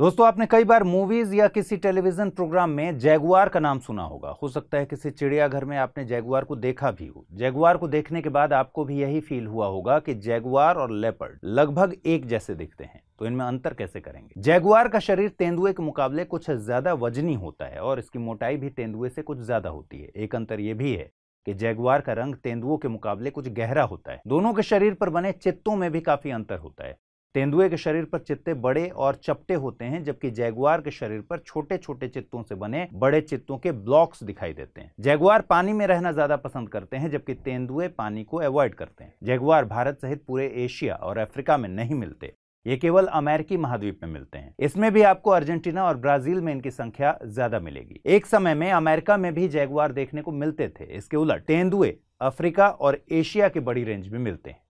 दोस्तों आपने कई बार मूवीज या किसी टेलीविजन प्रोग्राम में जैगुआर का नाम सुना होगा हो सकता है किसी चिड़ियाघर में आपने जैगुआर को देखा भी हो जैगुआर को देखने के बाद आपको भी यही फील हुआ होगा कि जैगुआर और लेपर्ड लगभग एक जैसे दिखते हैं तो इनमें अंतर कैसे करेंगे जैगुआर का शरीर तेंदुए के मुकाबले कुछ ज्यादा वजनी होता है और इसकी मोटाई भी तेंदुए से कुछ ज्यादा होती है एक अंतर यह भी है कि जैगुआर का रंग तेंदुओं के मुकाबले कुछ गहरा होता है दोनों के शरीर पर बने चित्तों में भी काफी अंतर होता है तेंदुए के शरीर पर चित्ते बड़े और चपटे होते हैं जबकि जैगुआर के शरीर पर छोटे छोटे चित्तों से बने बड़े चित्तों के ब्लॉक्स दिखाई देते हैं जैगुआर पानी में रहना ज्यादा पसंद करते हैं जबकि तेंदुए पानी को अवॉइड करते हैं जैगुआर भारत सहित पूरे एशिया और अफ्रीका में नहीं मिलते ये केवल अमेरिकी महाद्वीप में मिलते हैं इसमें भी आपको अर्जेंटीना और ब्राजील में इनकी संख्या ज्यादा मिलेगी एक समय में अमेरिका में भी जैगुआर देखने को मिलते थे इसके उलट तेंदुए अफ्रीका और एशिया के बड़ी रेंज में मिलते हैं